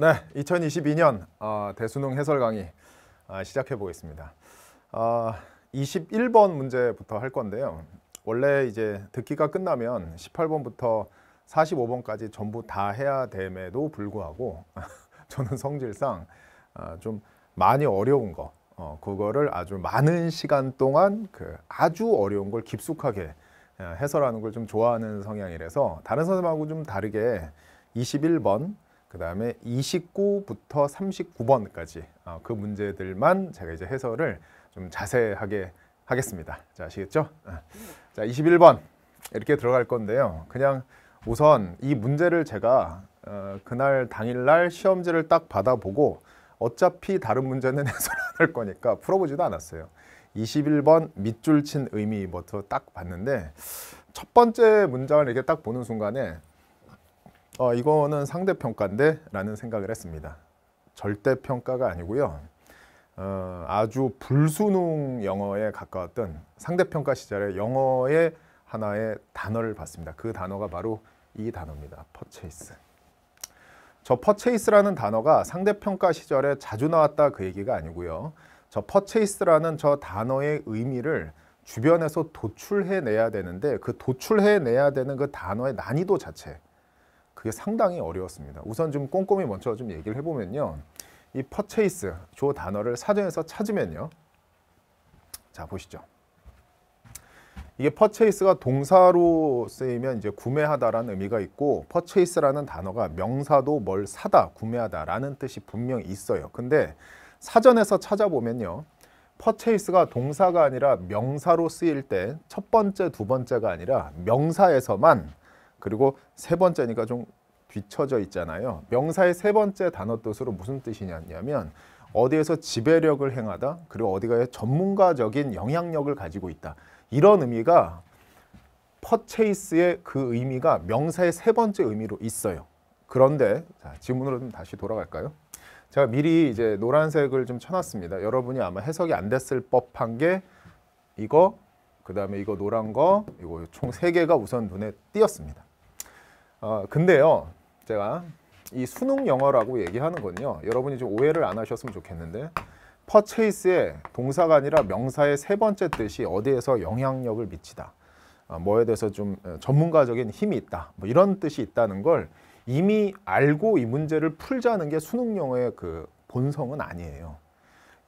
네, 2022년 어, 대수능 해설 강의 어, 시작해 보겠습니다. 어, 21번 문제부터 할 건데요. 원래 이제 듣기가 끝나면 18번부터 45번까지 전부 다 해야 됨에도 불구하고 저는 성질상 어, 좀 많이 어려운 거 어, 그거를 아주 많은 시간 동안 그 아주 어려운 걸 깊숙하게 어, 해설하는 걸 좀 좋아하는 성향이라서 다른 선생님하고 좀 다르게 21번 그 다음에 29부터 39번까지 어, 그 문제들만 제가 이제 해설을 좀 자세하게 하겠습니다. 자, 아시겠죠? 어. 자, 21번 이렇게 들어갈 건데요. 그냥 우선 이 문제를 제가 어, 그날 당일날 시험지를 딱 받아보고 어차피 다른 문제는 해설 안할 거니까 풀어보지도 않았어요. 21번 밑줄 친 의미부터 뭐 딱 봤는데 첫 번째 문장을 이렇게 딱 보는 순간에 어, 이거는 상대평가인데 라는 생각을 했습니다. 절대평가가 아니고요. 어, 아주 불수능 영어에 가까웠던 상대평가 시절에 영어의 하나의 단어를 봤습니다. 그 단어가 바로 이 단어입니다. 퍼체이스. 저퍼체이스라는 단어가 상대평가 시절에 자주 나왔다 그 얘기가 아니고요. 저퍼체이스라는저 단어의 의미를 주변에서 도출해내야 되는데 그 도출해내야 되는 그 단어의 난이도 자체 그게 상당히 어려웠습니다. 우선 좀 꼼꼼히 먼저 좀 얘기를 해보면요. 이 purchase, 조 단어를 사전에서 찾으면요. 자, 보시죠. 이게 purchase가 동사로 쓰이면 이제 구매하다라는 의미가 있고 purchase라는 단어가 명사도 뭘 사다, 구매하다라는 뜻이 분명히 있어요. 근데 사전에서 찾아보면요. purchase가 동사가 아니라 명사로 쓰일 때 첫 번째, 두 번째가 아니라 명사에서만 그리고 세 번째니까 좀 뒤쳐져 있잖아요. 명사의 세 번째 단어 뜻으로 무슨 뜻이냐면 어디에서 지배력을 행하다 그리고 어디가에 전문가적인 영향력을 가지고 있다. 이런 의미가 퍼체이스의 그 의미가 명사의 세 번째 의미로 있어요. 그런데 자, 지문으로 좀 다시 돌아갈까요? 제가 미리 이제 노란색을 좀 쳐놨습니다. 여러분이 아마 해석이 안 됐을 법한 게 이거, 그 다음에 이거 노란 거, 이거 총 세 개가 우선 눈에 띄었습니다. 어, 근데요, 제가 이 수능 영어라고 얘기하는 건요. 여러분이 좀 오해를 안 하셨으면 좋겠는데 p u r c 의 동사가 아니라 명사의 세 번째 뜻이 어디에서 영향력을 미치다. 어, 뭐에 대해서 좀 어, 전문가적인 힘이 있다. 뭐 이런 뜻이 있다는 걸 이미 알고 이 문제를 풀자는 게 수능 영어의 그 본성은 아니에요.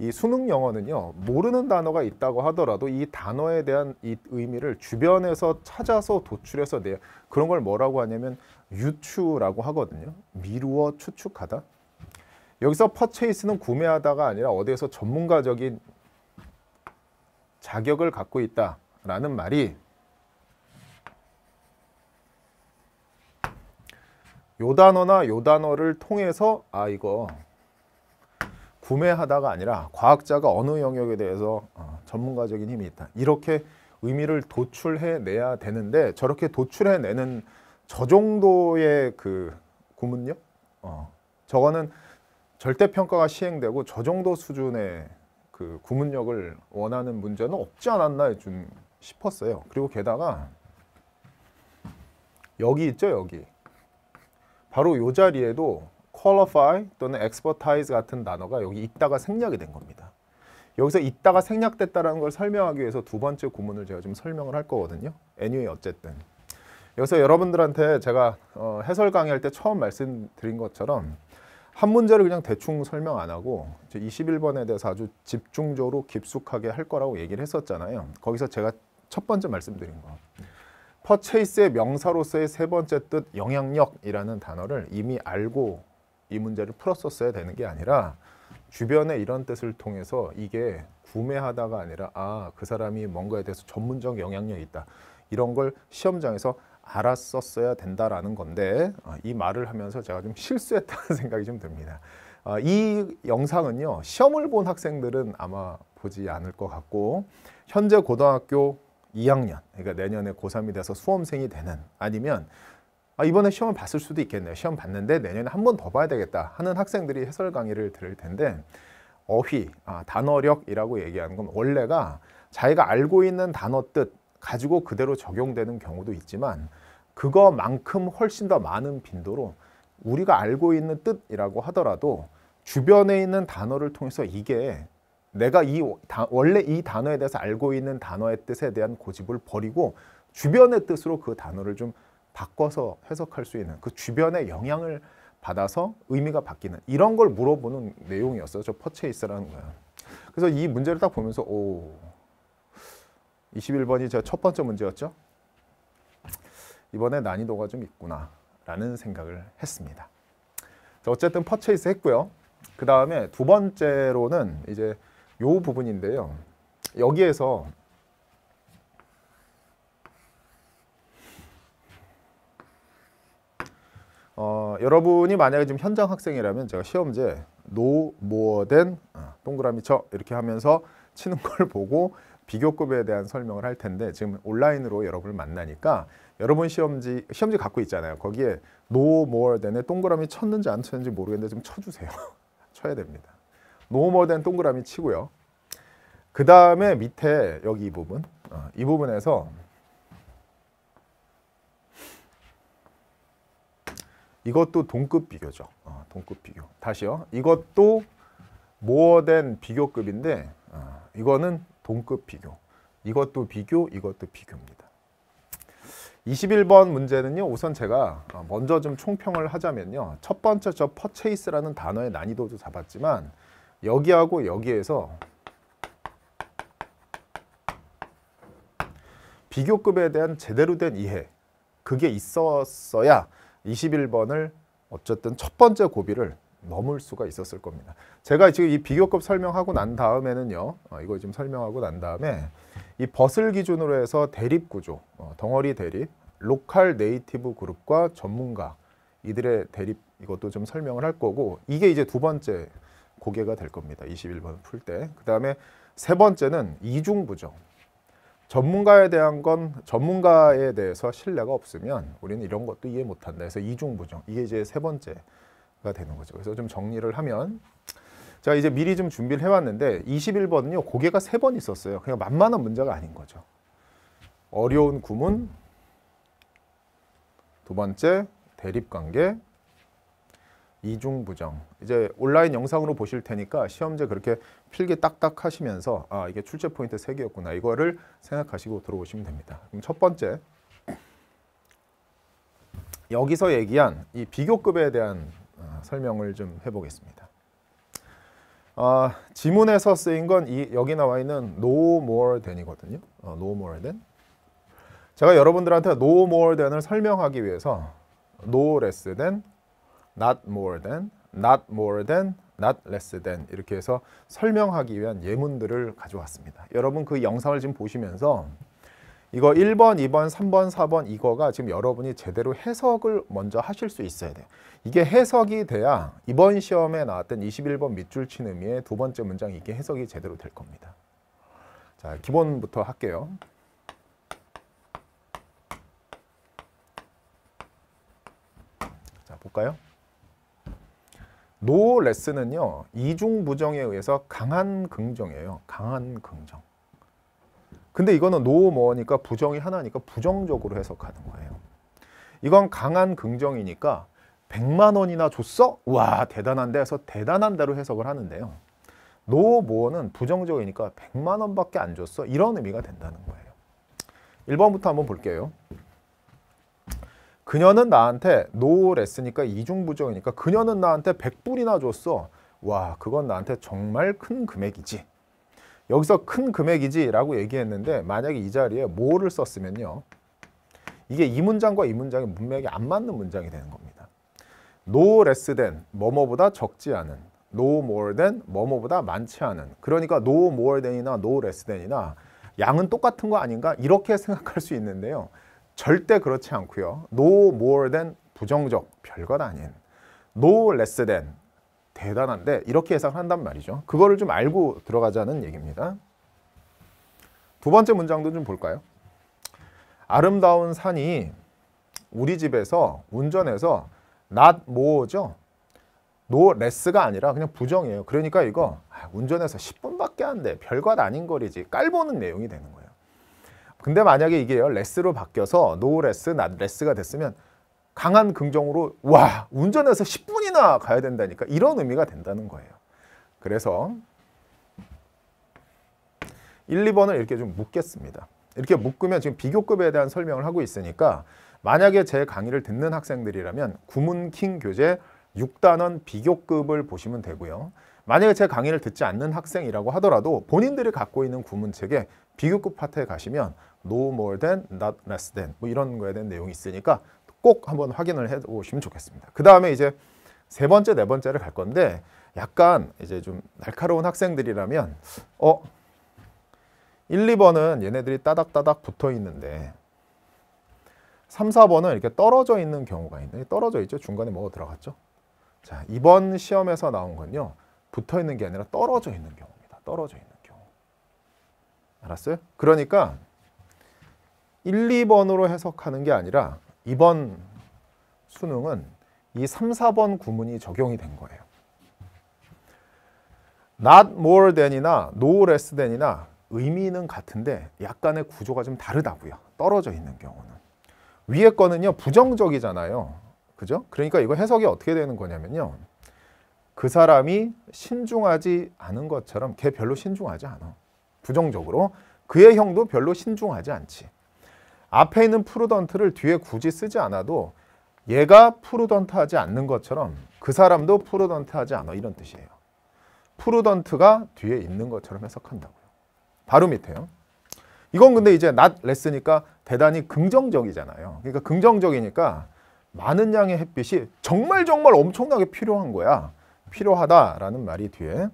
이 수능 영어는요 모르는 단어가 있다고 하더라도 이 단어에 대한 이 의미를 주변에서 찾아서 도출해서 내 그런 걸 뭐라고 하냐면 유추라고 하거든요 미루어 추측하다 여기서 퍼체이스는 구매하다가 아니라 어디에서 전문가적인 자격을 갖고 있다라는 말이 요 단어나 요 단어를 통해서 아 이거 구매하다가 아니라 과학자가 어느 영역에 대해서 어, 전문가적인 힘이 있다. 이렇게 의미를 도출해내야 되는데 저렇게 도출해내는 저 정도의 그 구문요? 어, 저거는 절대평가가 시행되고 저 정도 수준의 그 구문력을 원하는 문제는 없지 않았나 좀 싶었어요. 그리고 게다가 여기 있죠, 여기. 바로 이 자리에도 qualify 또는 expertise 같은 단어가 여기 있다가 생략이 된 겁니다. 여기서 있다가 생략됐다는 걸 설명하기 위해서 두 번째 고문을 제가 좀 설명을 할 거거든요. anyway 어쨌든. 여기서 여러분들한테 제가 어, 해설 강의할 때 처음 말씀드린 것처럼 한 문제를 그냥 대충 설명 안 하고 21번에 대해서 아주 집중적으로 깊숙하게 할 거라고 얘기를 했었잖아요. 거기서 제가 첫 번째 말씀드린 거. 퍼체이스의 명사로서의 세 번째 뜻 영향력이라는 단어를 이미 알고 이 문제를 풀었었어야 되는 게 아니라 주변에 이런 뜻을 통해서 이게 구매하다가 아니라 아 그 사람이 뭔가에 대해서 전문적 영향력이 있다 이런 걸 시험장에서 알았었어야 된다라는 건데 어, 이 말을 하면서 제가 좀 실수했다는 생각이 좀 듭니다. 어, 이 영상은요 시험을 본 학생들은 아마 보지 않을 것 같고 현재 고등학교 2학년 그러니까 내년에 고3이 돼서 수험생이 되는 아니면 아, 이번에 시험을 봤을 수도 있겠네요. 시험 봤는데 내년에 한 번 더 봐야 되겠다 하는 학생들이 해설 강의를 들을 텐데 어휘, 아, 단어력이라고 얘기하는 건 원래가 자기가 알고 있는 단어 뜻 가지고 그대로 적용되는 경우도 있지만 그거만큼 훨씬 더 많은 빈도로 우리가 알고 있는 뜻이라고 하더라도 주변에 있는 단어를 통해서 이게 내가 이 다, 원래 이 단어에 대해서 알고 있는 단어의 뜻에 대한 고집을 버리고 주변의 뜻으로 그 단어를 좀 바꿔서 해석할 수 있는 그 주변의 영향을 받아서 의미가 바뀌는 이런 걸 물어보는 내용이었어요. 저 퍼체이스라는 거야. 그래서 이 문제를 딱 보면서 오 21번이 제첫 번째 문제였죠. 이번에 난이도가 좀 있구나 라는 생각을 했습니다. 어쨌든 퍼체이스 했고요. 그 다음에 두 번째로는 이제 요 부분인데요. 여기에서 여러분이 만약에 지금 현장 학생이라면 제가 시험제 노 모어된 동그라미 쳐 이렇게 하면서 치는 걸 보고 비교급에 대한 설명을 할 텐데 지금 온라인으로 여러분을 만나니까 여러분 시험지 시험지 갖고 있잖아요. 거기에 노 모어된에 동그라미 쳤는지 안 쳤는지 모르겠는데 좀 쳐주세요. 쳐야 됩니다. 노 모어된 동그라미 치고요. 그 다음에 밑에 여기 이 부분 어, 이 부분에서 이것도 동급 비교죠. 어, 동급 비교. 다시요. 이것도 모어된 비교급인데 어, 이거는 동급 비교. 이것도 비교, 이것도 비교입니다. 21번 문제는요. 우선 제가 어, 먼저 좀 총평을 하자면요. 첫 번째 저 p u r c 라는 단어의 난이도도 잡았지만 여기하고 여기에서 비교급에 대한 제대로 된 이해 그게 있었어야 21번을 어쨌든 첫 번째 고비를 넘을 수가 있었을 겁니다. 제가 지금 이 비교급 설명하고 난 다음에는요. 어, 이거 지금 설명하고 난 다음에 이 벗을 기준으로 해서 대립 구조, 어, 덩어리 대립, 로컬 네이티브 그룹과 전문가 이들의 대립 이것도 좀 설명을 할 거고 이게 이제 두 번째 고개가 될 겁니다. 21번 풀 때. 그 다음에 세 번째는 이중부정. 전문가에 대한 건 전문가에 대해서 신뢰가 없으면 우리는 이런 것도 이해 못한다. 해서 이중부정 이게 이제 세 번째가 되는 거죠. 그래서 좀 정리를 하면 자 이제 미리 좀 준비를 해왔는데 21번은요 고개가 세 번 있었어요. 그냥 만만한 문제가 아닌 거죠. 어려운 구문 두 번째 대립관계 이중 부정 이제 온라인 영상으로 보실 테니까 시험제 그렇게 필기 딱딱 하시면서 아 이게 출제 포인트 3개였구나 이거를 생각하시고 들어오시면 됩니다 그럼 첫 번째 여기서 얘기한 이 비교급에 대한 어, 설명을 좀 해보겠습니다 어, 지문에서 쓰인 건 이 여기 나와 있는 no more than이거든요 어, no more than 제가 여러분들한테 no more than을 설명하기 위해서 no less than not more than, not more than, not less than 이렇게 해서 설명하기 위한 예문들을 가져왔습니다. 여러분 그 영상을 지금 보시면서 이거 1번, 2번, 3번, 4번 이거가 지금 여러분이 제대로 해석을 먼저 하실 수 있어야 돼요. 이게 해석이 돼야 이번 시험에 나왔던 21번 밑줄 친 의미의 두 번째 문장 이게 해석이 제대로 될 겁니다. 자, 기본부터 할게요. 자, 볼까요? 노레스는요 이중 부정에 의해서 강한 긍정이에요 강한 긍정 근데 이거는 노 뭐니까 부정이 하나니까 부정적으로 해석하는 거예요 이건 강한 긍정이니까 100만 원이나 줬어? 와 대단한데 해서 대단한 대로 해석을 하는데요 노 모어는 부정적이니까 100만 원밖에 안 줬어 이런 의미가 된다는 거예요 1번부터 한번 볼게요 그녀는 나한테 노랬으니까 이중부정이니까 그녀는 나한테 100불이나 줬어. 와 그건 나한테 정말 큰 금액이지. 여기서 큰 금액이지 라고 얘기했는데 만약에 이 자리에 뭐를 썼으면요. 이게 이 문장과 이 문장이 문맥이 안 맞는 문장이 되는 겁니다. no less than, 뭐뭐보다 적지 않은, no more than, 뭐뭐보다 많지 않은 그러니까 no more than이나 no less than이나 양은 똑같은 거 아닌가 이렇게 생각할 수 있는데요. 절대 그렇지 않고요. No more than 부정적, 별것 아닌. No less than 대단한데 이렇게 예상한단 말이죠. 그거를 좀 알고 들어가자는 얘기입니다. 두 번째 문장도 좀 볼까요? 아름다운 산이 우리 집에서 운전해서 not more죠. no less가 아니라 그냥 부정이에요. 그러니까 이거 아, 운전해서 10분밖에 안 돼. 별것 아닌 거리지. 깔보는 내용이 되는 거예요. 근데 만약에 이게 레스로 바뀌어서 노 레스, 낫 레스가 됐으면 강한 긍정으로 와 운전해서 10분이나 가야 된다니까 이런 의미가 된다는 거예요. 그래서 1, 2번을 이렇게 좀 묶겠습니다. 이렇게 묶으면 지금 비교급에 대한 설명을 하고 있으니까 만약에 제 강의를 듣는 학생들이라면 구문킹 교재 6단원 비교급을 보시면 되고요. 만약에 제 강의를 듣지 않는 학생이라고 하더라도 본인들이 갖고 있는 구문책에 비교급 파트에 가시면 no more than, not less than 뭐 이런 거에 대한 내용이 있으니까 꼭 한번 확인을 해 보시면 좋겠습니다. 그 다음에 이제 세 번째, 네 번째를 갈 건데 약간 이제 좀 날카로운 학생들이라면 어 1, 2번은 얘네들이 따닥따닥 붙어 있는데 3, 4번은 이렇게 떨어져 있는 경우가 있는데 떨어져 있죠. 중간에 뭐가 들어갔죠? 자, 이번 시험에서 나온 건요. 붙어 있는 게 아니라 떨어져 있는 경우입니다. 떨어져 있는 경우. 알았어요? 그러니까 1, 2번으로 해석하는 게 아니라 이번 수능은 이 3, 4번 구문이 적용이 된 거예요. not more than이나 no less than이나 의미는 같은데 약간의 구조가 좀 다르다고요. 떨어져 있는 경우는. 위에 거는요. 부정적이잖아요. 그죠? 그러니까 이거 해석이 어떻게 되는 거냐면요. 그 사람이 신중하지 않은 것처럼 걔 별로 신중하지 않아. 부정적으로. 그의 형도 별로 신중하지 않지. 앞에 있는 프루던트를 뒤에 굳이 쓰지 않아도 얘가 프루던트 하지 않는 것처럼 그 사람도 프루던트 하지 않아 이런 뜻이에요. 프루던트가 뒤에 있는 것처럼 해석한다고요. 바로 밑에요. 이건 근데 이제 낫 레스니까 대단히 긍정적이잖아요. 그러니까 긍정적이니까 많은 양의 햇빛이 정말 정말 엄청나게 필요한 거야. 필요하다라는 말이 뒤에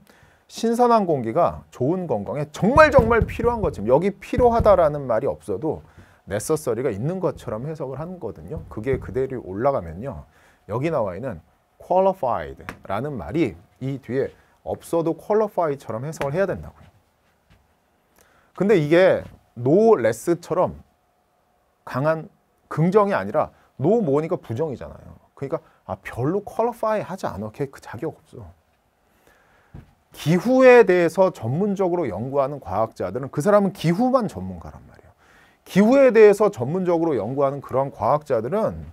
신선한 공기가 좋은 건강에 정말 정말 필요한 것처 여기 필요하다라는 말이 없어도 네서서리가 있는 것처럼 해석을 한 거거든요. 그게 그대로 올라가면요. 여기 나와 있는 qualified라는 말이 이 뒤에 없어도 qualified처럼 해석을 해야 된다고요. 근데 이게 no less처럼 강한 긍정이 아니라 no more니까 부정이잖아요. 그러니까 아, 별로 qualify 하지 않아. 걔그 자격 없어. 기후에 대해서 전문적으로 연구하는 과학자들은 그 사람은 기후만 전문가란 말이에요. 기후에 대해서 전문적으로 연구하는 그런 과학자들은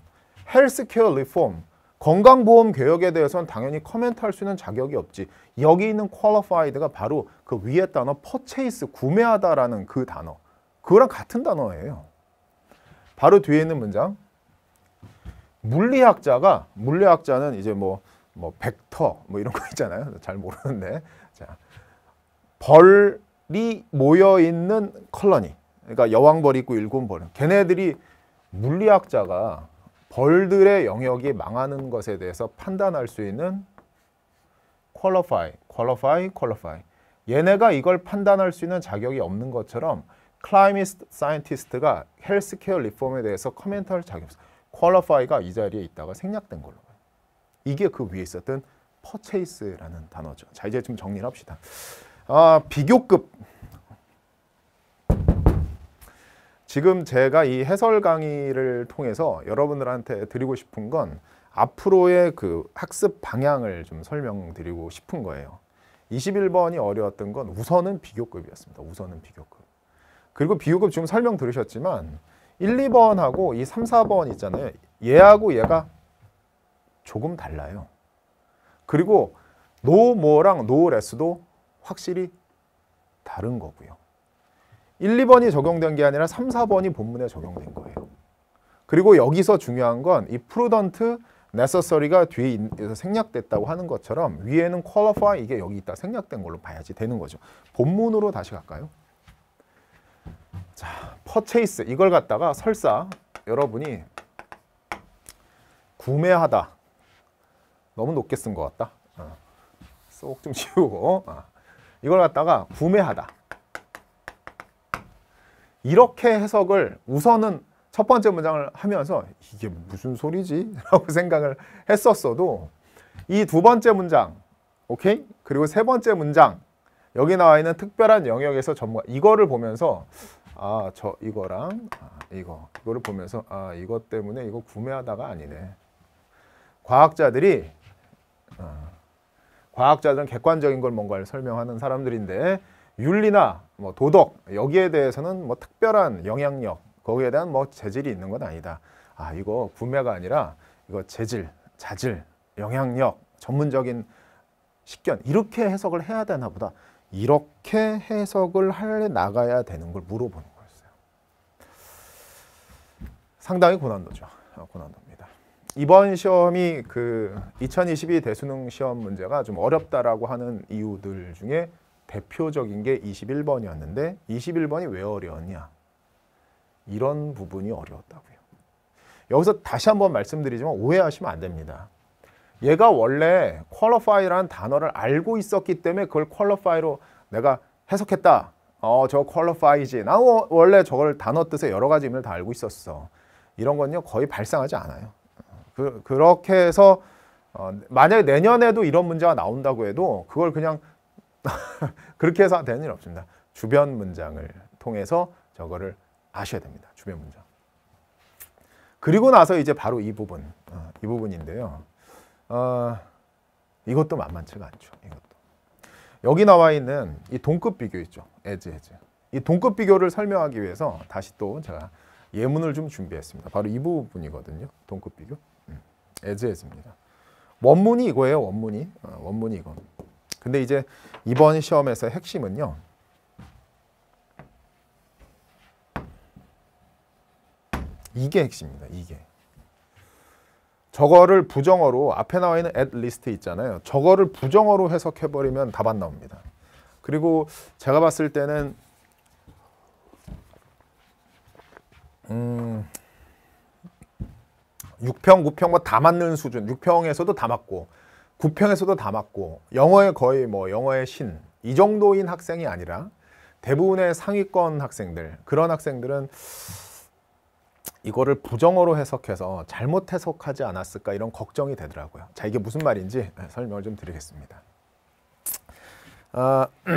헬스케어 리폼, 건강보험 개혁에 대해서는 당연히 커멘트할 수 있는 자격이 없지. 여기 있는 qualified가 바로 그 위에 단어 purchase, 구매하다라는 그 단어. 그거랑 같은 단어예요. 바로 뒤에 있는 문장. 물리학자가, 물리학자는 이제 뭐, 뭐, 벡터, 뭐 이런 거 있잖아요. 잘 모르는데. 자, 벌이 모여있는 컬러니. 그러니까 여왕벌 있고 일곱벌. 걔네들이 물리학자가 벌들의 영역이 망하는 것에 대해서 판단할 수 있는 qualify, qualify, qualify. 얘네가 이걸 판단할 수 있는 자격이 없는 것처럼 클라이미스트 사이언티스트가 헬스케어 리폼에 대해서 커멘트할 자격 없어. 퀄러파이가 이 자리에 있다가 생략된 걸로. 이게 그 위에 있었던 퍼체이스라는 단어죠. 자 이제 좀 정리를 합시다. 아, 비교급 지금 제가 이 해설 강의를 통해서 여러분들한테 드리고 싶은 건 앞으로의 그 학습 방향을 좀 설명드리고 싶은 거예요. 21번이 어려웠던 건 우선은 비교급이었습니다. 우선은 비교급. 그리고 비교급 지금 설명 들으셨지만 1, 2번하고 이 3, 4번 있잖아요. 얘하고 얘가 조금 달라요. 그리고 노 모랑 노 레스도 확실히 다른 거고요. 1, 2번이 적용된 게 아니라 3, 4번이 본문에 적용된 거예요. 그리고 여기서 중요한 건 이 프루던트 necessary가 뒤에 생략됐다고 하는 것처럼 위에는 qualify 이게 여기 있다 생략된 걸로 봐야지 되는 거죠. 본문으로 다시 갈까요? 자, purchase 이걸 갖다가 설사 여러분이 구매하다 너무 높게 쓴 것 같다. 어. 쏙좀 지우고 어. 이걸 갖다가 구매하다 이렇게 해석을 우선은 첫 번째 문장을 하면서 이게 무슨 소리지? 라고 생각을 했었어도 이 두 번째 문장, 오케이? 그리고 세 번째 문장, 여기 나와 있는 특별한 영역에서 전문가, 이거를 보면서 아, 저 이거랑 아, 이거, 이거를 보면서 아, 이것 때문에 이거 구매하다가 아니네. 과학자들이 어, 과학자들은 객관적인 걸 뭔가를 설명하는 사람들인데 윤리나 뭐 도덕 여기에 대해서는 뭐 특별한 영향력 거기에 대한 뭐 재질이 있는 건 아니다. 아 이거 구매가 아니라 이거 재질, 자질, 영향력, 전문적인 식견 이렇게 해석을 해야 되나 보다. 이렇게 해석을 할 나가야 되는 걸 물어보는 거였어요. 상당히 고난도죠. 아, 고난도입니다. 이번 시험이 그 2022 대수능 시험 문제가 좀 어렵다라고 하는 이유들 중에 대표적인 게 21번이었는데 21번이 왜 어려웠냐. 이런 부분이 어려웠다고요. 여기서 다시 한번 말씀드리지만 오해하시면 안 됩니다. 얘가 원래 퀄러파이라는 단어를 알고 있었기 때문에 그걸 퀄러파이로 내가 해석했다. 어, 저 퀄러파이지. 나 원래 저걸 단어 뜻의 여러 가지 의미를 다 알고 있었어. 이런 건요 거의 발생하지 않아요. 그, 렇게 해서 어, 만약에 내년에도 이런 문제가 나온다고 해도 그걸 그냥 그렇게 해서 되는 일 없습니다. 주변 문장을 통해서 저거를 아셔야 됩니다. 주변 문장. 그리고 나서 이제 바로 이 부분, 어, 이 부분인데요. 어, 이것도 만만치가 않죠. 이것도. 여기 나와 있는 이 동급 비교 있죠. 에즈 에즈. 이 동급 비교를 설명하기 위해서 다시 또 제가 예문을 좀 준비했습니다. 바로 이 부분이거든요. 동급 비교. 에즈 음, 에즈입니다. 원문이 이거예요. 원문이. 어, 원문이 이겁 근데 이제 이번 시험에서 핵심은요. 이게 핵심입니다. 이게. 저거를 부정어로 앞에 나와 있는 at 리스트 있잖아요. 저거를 부정어로 해석해버리면 답안 나옵니다. 그리고 제가 봤을 때는 음, 6평, 9평과 뭐 다 맞는 수준, 6평에서도 다 맞고 부평에서도 다 맞고 영어에 거의 뭐 영어의 신 이 정도인 학생이 아니라 대부분의 상위권 학생들 그런 학생들은 이거를 부정어로 해석해서 잘못 해석하지 않았을까 이런 걱정이 되더라고요. 자 이게 무슨 말인지 네, 설명을 좀 드리겠습니다. 아,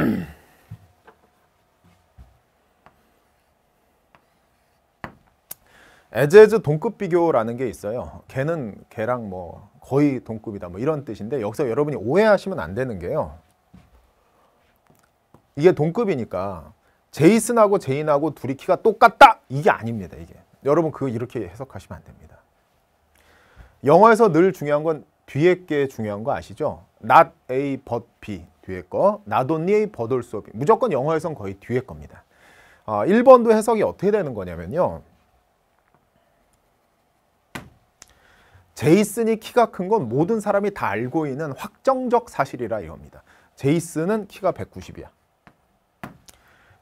에제즈 동급 비교라는 게 있어요. 개는개랑뭐 거의 동급이다 뭐 이런 뜻인데 여기서 여러분이 오해하시면 안 되는 게요. 이게 동급이니까 제이슨하고 제인하고 둘이 키가 똑같다 이게 아닙니다 이게 여러분 그 이렇게 해석하시면 안 됩니다 영어에서 늘 중요한 건 뒤에 게 중요한 거 아시죠 not a but b 뒤에 거 not only a but also b 무조건 영어에선 거의 뒤에 겁니다 아, 1번도 해석이 어떻게 되는 거냐면요 제이슨이 키가 큰 건 모든 사람이 다 알고 있는 확정적 사실이라 이겁니다. 제이슨은 키가 190이야.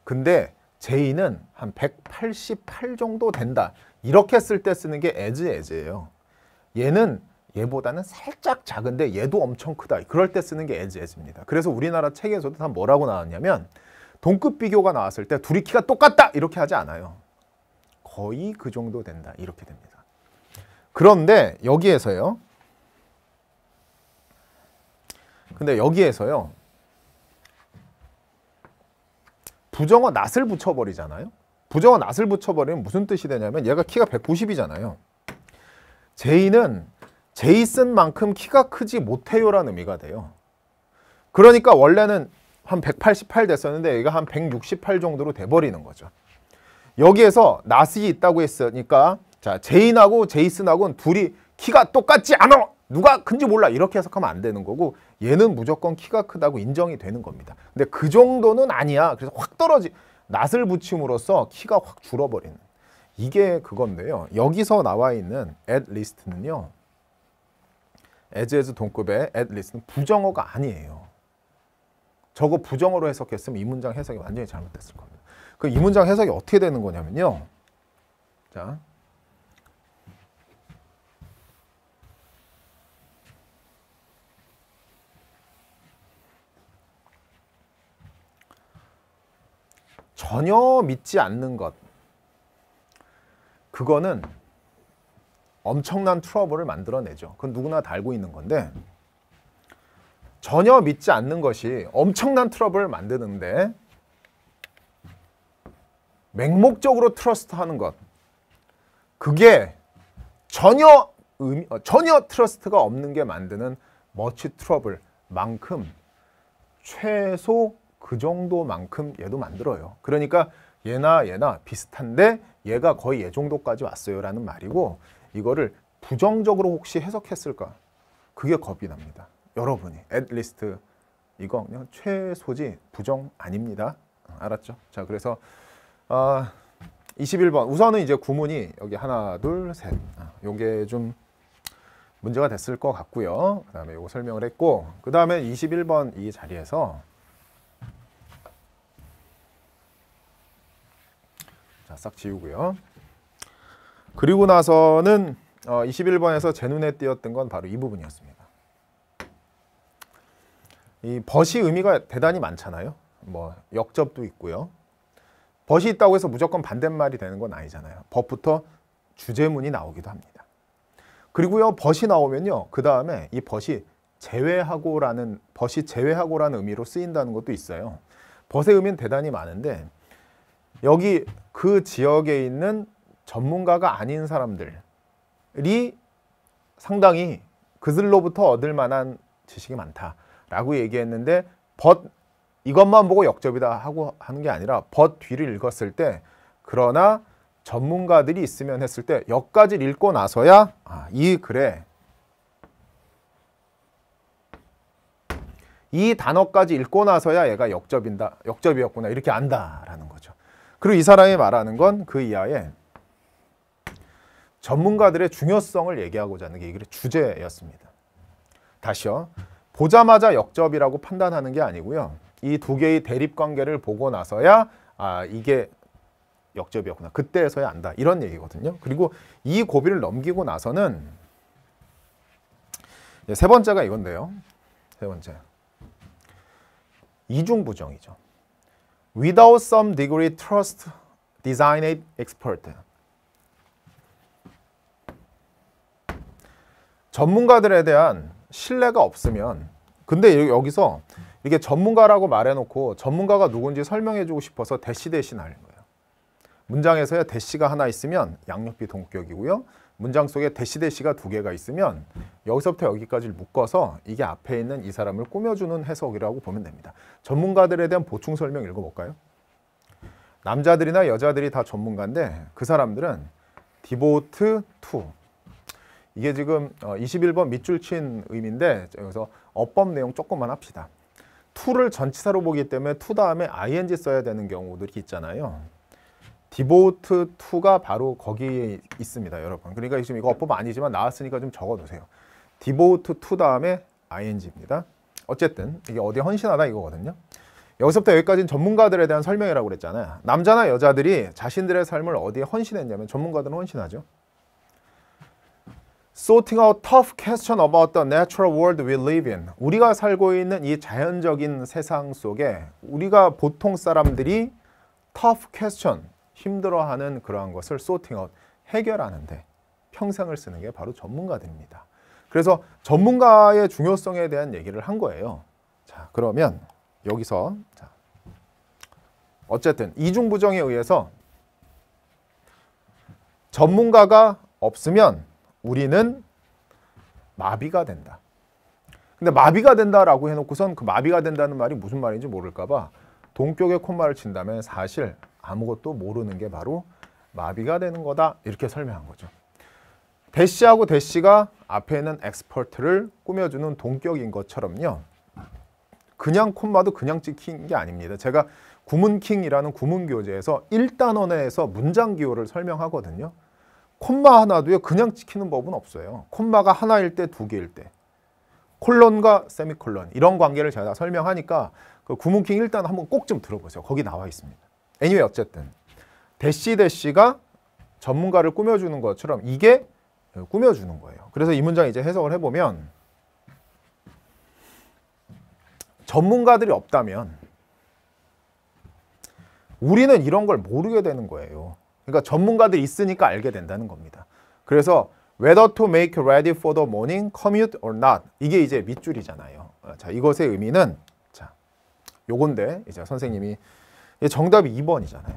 근데 제이는 한 188 정도 된다. 이렇게 쓸 때 쓰는 게 a 즈 a 즈예요 얘는 얘보다는 살짝 작은데 얘도 엄청 크다. 그럴 때 쓰는 게 a 즈 a 즈입니다 그래서 우리나라 책에서도 다 뭐라고 나왔냐면 동급 비교가 나왔을 때 둘이 키가 똑같다 이렇게 하지 않아요. 거의 그 정도 된다 이렇게 됩니다. 그런데 여기에서요. 근데 여기에서요. 부정어 낫을 붙여버리잖아요. 부정어 낫을 붙여버리면 무슨 뜻이 되냐면 얘가 키가 190이잖아요. 제이는 제이슨 만큼 키가 크지 못해요라는 의미가 돼요. 그러니까 원래는 한 188 됐었는데 얘가 한 168 정도로 돼버리는 거죠. 여기에서 낫이 있다고 했으니까 자, 제인하고 제이슨하고는 둘이 키가 똑같지 않아. 누가 큰지 몰라. 이렇게 해석하면 안 되는 거고 얘는 무조건 키가 크다고 인정이 되는 겁니다. 근데 그 정도는 아니야. 그래서 확 떨어지 낫을 붙임으로써 키가 확 줄어버리는 이게 그건데요. 여기서 나와 있는 at least는요. as as 동급의 at least는 부정어가 아니에요. 저거 부정어로 해석했으면 이 문장 해석이 완전히 잘못됐을 겁니다. 그 이 문장 해석이 어떻게 되는 거냐면요. 자, 전혀 믿지 않는 것 그거는 엄청난 트러블을 만들어내죠. 그건 누구나 다 알고 있는 건데 전혀 믿지 않는 것이 엄청난 트러블을 만드는데 맹목적으로 트러스트 하는 것 그게 전혀 의미, 어, 전혀 트러스트가 없는 게 만드는 머치 트러블만큼 최소 그 정도만큼 얘도 만들어요. 그러니까 얘나 얘나 비슷한데 얘가 거의 얘 정도까지 왔어요 라는 말이고 이거를 부정적으로 혹시 해석했을까? 그게 겁이 납니다. 여러분이 앳리스트 이거 그냥 최소지 부정 아닙니다. 알았죠? 자 그래서 어, 아, 21번 우선은 이제 구문이 여기 하나 둘셋 아, 요게 좀 문제가 됐을 것 같고요. 그 다음에 요거 설명을 했고 그 다음에 21번 이 자리에서 자, 싹 지우고요. 그리고 나서는 어, 21번에서 제 눈에 띄었던 건 바로 이 부분이었습니다. 이 벗이 의미가 대단히 많잖아요. 뭐 역접도 있고요. 벗이 있다고 해서 무조건 반대말이 되는 건 아니잖아요. 벗부터 주제문이 나오기도 합니다. 그리고요. 벗이 나오면요. 그 다음에 이 벗이 제외하고라는 벗이 제외하고라는 의미로 쓰인다는 것도 있어요. 벗의 의미는 대단히 많은데 여기 그 지역에 있는 전문가가 아닌 사람들이 상당히 그들로부터 얻을 만한 지식이 많다라고 얘기했는데 벗 이것만 보고 역접이다 하고 하는 게 아니라 벗 뒤를 읽었을 때 그러나 전문가들이 있으면 했을 때 역까지 읽고 나서야 아, 이 글에 이 단어까지 읽고 나서야 얘가 역접인다 역접이었구나 이렇게 안다라는 거죠. 그리고 이 사람이 말하는 건 그 이하에 전문가들의 중요성을 얘기하고자 하는 게 이글 주제였습니다. 다시요. 보자마자 역접이라고 판단하는 게 아니고요. 이 두 개의 대립 관계를 보고 나서야 아 이게 역접이었구나. 그때에서야 안다. 이런 얘기거든요. 그리고 이 고비를 넘기고 나서는 네, 세 번째가 이건데요. 세 번째. 이중부정이죠. without some degree trust designate x p e r t 전문가들에 대한 신뢰가 없으면 근데 여기서 이게 전문가라고 말해놓고 전문가가 누군지 설명해주고 싶어서 대시 대시 날린 거예요. 문장에서 대시가 하나 있으면 양옆이 동격이고요. 문장 속에 대시대시가 두 개가 있으면 여기서부터 여기까지를 묶어서 이게 앞에 있는 이 사람을 꾸며주는 해석이라고 보면 됩니다. 전문가들에 대한 보충 설명 읽어볼까요? 남자들이나 여자들이 다 전문가인데 그 사람들은 디보트 투 이게 지금 21번 어, 밑줄 친 의미인데 여기서 어법 내용 조금만 합시다. 투를 전치사로 보기 때문에 투 다음에 ing 써야 되는 경우들이 있잖아요. 디보트 2가 바로 거기에 있습니다, 여러분. 그러니까 지금 이거 업법 아니지만 나왔으니까 좀 적어 두세요 디보트 2 다음에 ing입니다. 어쨌든 이게 어디에 헌신하다 이거거든요. 여기서부터 여기까지는 전문가들에 대한 설명이라고 그랬잖아요. 남자나 여자들이 자신들의 삶을 어디에 헌신했냐면 전문가들은 헌신하죠. Sorting out tough question about the natural world we live in. 우리가 살고 있는 이 자연적인 세상 속에 우리가 보통 사람들이 tough question, 힘들어하는 그러한 것을 소팅아 해결하는데 평생을 쓰는 게 바로 전문가들입니다. 그래서 전문가의 중요성에 대한 얘기를 한 거예요. 자, 그러면 여기서 자, 어쨌든 이중부정에 의해서 전문가가 없으면 우리는 마비가 된다. 근데 마비가 된다라고 해놓고선 그 마비가 된다는 말이 무슨 말인지 모를까 봐 동쪽에 콤마를 친다면 사실 아무것도 모르는 게 바로 마비가 되는 거다 이렇게 설명한 거죠. 대시하고 대시가 앞에 는 엑스퍼트를 꾸며주는 동격인 것처럼요. 그냥 콤마도 그냥 찍힌 게 아닙니다. 제가 구문킹이라는 구문교재에서 1단원에서 문장기호를 설명하거든요. 콤마 하나도 그냥 찍히는 법은 없어요. 콤마가 하나일 때, 두 개일 때. 콜론과 세미콜론 이런 관계를 제가 설명하니까 그 구문킹 일단 한번 꼭 좀 들어보세요. 거기 나와 있습니다. anyway 어쨌든 대시 대시가 전문가를 꾸며주는 것처럼 이게 꾸며주는 거예요. 그래서 이 문장 이제 해석을 해보면 전문가들이 없다면 우리는 이런 걸 모르게 되는 거예요. 그러니까 전문가들이 있으니까 알게 된다는 겁니다. 그래서 whether to make ready for the morning commute or not 이게 이제 밑줄이잖아요. 자 이것의 의미는 자 요건데 이제 선생님이 정답이 2번이잖아요.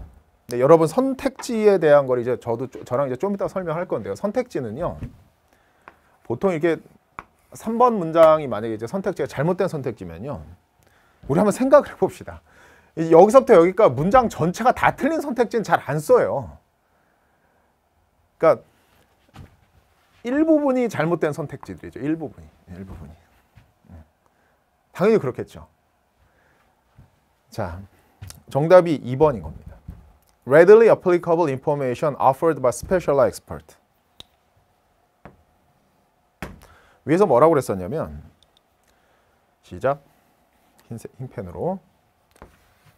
네, 여러분 선택지에 대한 걸 이제 저도 저랑 이제 좀 이따 설명할 건데요. 선택지는요. 보통 이게 3번 문장이 만약에 이제 선택지가 잘못된 선택지면요. 우리 한번 생각을 해봅시다. 여기서부터 여기까지 문장 전체가 다 틀린 선택지는 잘안 써요. 그러니까 일부분이 잘못된 선택지들이죠. 일부분이. 네, 일부분이. 음. 당연히 그렇겠죠. 자, 정답이 2번인 겁니다. Readily applicable information offered by s p e c i a l e x p e r t 위에서 뭐라고 그랬었냐면 시작 흰색, 흰 펜으로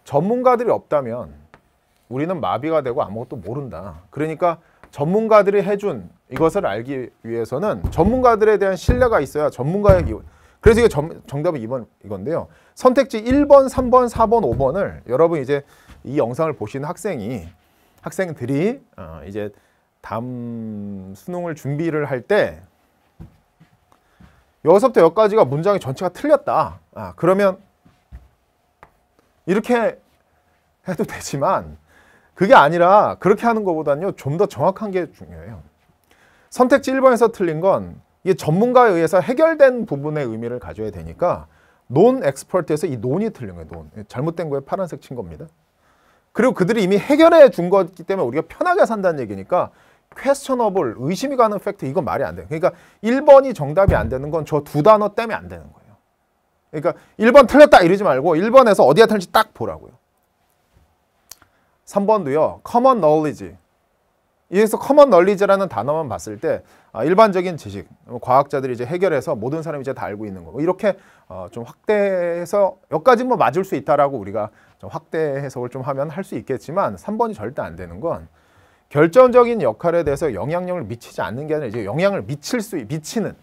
전문가들이 없다면 우리는 마비가 되고 아무것도 모른다. 그러니까 전문가들이 해준 이것을 알기 위해서는 전문가들에 대한 신뢰가 있어야 전문가의 그래서 이게 정, 정답은 2번 이건데요. 선택지 1번, 3번, 4번, 5번을 여러분 이제 이 영상을 보시는 학생이 학생들이 어, 이제 다음 수능을 준비를 할 때 여기서부터 여기까지가 문장이 전체가 틀렸다. 아, 그러면 이렇게 해도 되지만 그게 아니라 그렇게 하는 것보다는좀 더 정확한 게 중요해요. 선택지 1번에서 틀린 건 이게 전문가에 의해서 해결된 부분의 의미를 가져야 되니까 논 엑스퍼트에서 이 논이 틀린 거예요. 논. 잘못된 거에 파란색 친 겁니다. 그리고 그들이 이미 해결해 준 거기 때문에 우리가 편하게 산다는 얘기니까 퀘스천업을 의심이 가는 팩트 이건 말이 안 돼요. 그러니까 1번이 정답이 안 되는 건 저 두 단어 때문에 안 되는 거예요. 그러니까 1번 틀렸다 이러지 말고 1번에서 어디에 틀린지 딱 보라고요. 3번도요. common knowledge. 이에서 커먼 널리즈라는 단어만 봤을 때 아, 일반적인 지식, 뭐 과학자들이 이제 해결해서 모든 사람이 이제 다 알고 있는 거 뭐 이렇게 어, 좀 확대해서 여기까지 뭐 맞을 수 있다라고 우리가 좀 확대 해석을 좀 하면 할 수 있겠지만 3번이 절대 안 되는 건 결정적인 역할에 대해서 영향력을 미치지 않는 게 아니라 이제 영향을 미칠 수 미치는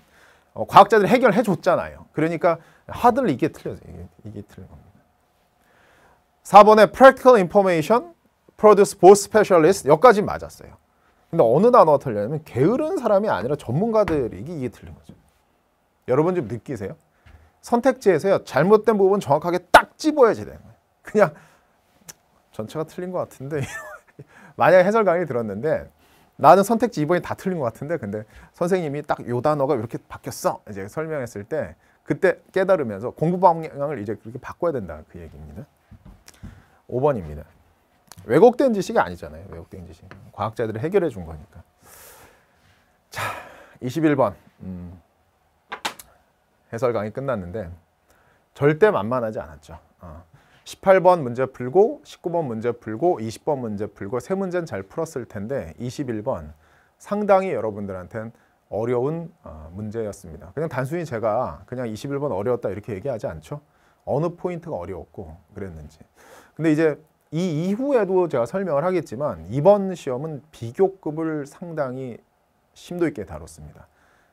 어, 과학자들이 해결해 줬잖아요. 그러니까 하들 이게 틀려요. 이게, 이게 틀린 겁니다. 4번의 practical information produce both specialists 여기까지 맞았어요. 근데 어느 단어가 틀렸냐면 게으른 사람이 아니라 전문가들이기 이게 틀린 거죠. 여러분 좀 느끼세요? 선택지에서요 잘못된 부분 정확하게 딱 집어야지 되는 거예요. 그냥 전체가 틀린 것 같은데 만약 해설 강의 들었는데 나는 선택지 이번에 다 틀린 것 같은데 근데 선생님이 딱 요 단어가 이렇게 바뀌었어 이제 설명했을 때 그때 깨달으면서 공부 방향을 이제 그렇게 바꿔야 된다 그 얘기입니다. 5번입니다. 왜곡된 지식이 아니잖아요. 왜곡된 지식. 과학자들이 해결해 준 거니까. 자, 21번. 음, 해설 강의 끝났는데 절대 만만하지 않았죠. 어. 18번 문제 풀고 19번 문제 풀고 20번 문제 풀고 세 문제는 잘 풀었을 텐데 21번 상당히 여러분들한테는 어려운 어, 문제였습니다. 그냥 단순히 제가 그냥 21번 어려웠다 이렇게 얘기하지 않죠. 어느 포인트가 어려웠고 그랬는지. 근데 이제 이 이후에도 제가 설명을 하겠지만 이번 시험은 비교급을 상당히 심도 있게 다뤘습니다.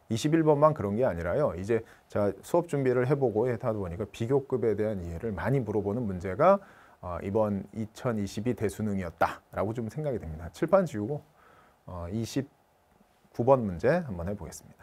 21번만 그런 게 아니라요. 이제 제가 수업 준비를 해보고 하다 보니까 비교급에 대한 이해를 많이 물어보는 문제가 어, 이번 2022 대수능이었다라고 좀 생각이 됩니다. 칠판 지우고 어, 29번 문제 한번 해보겠습니다.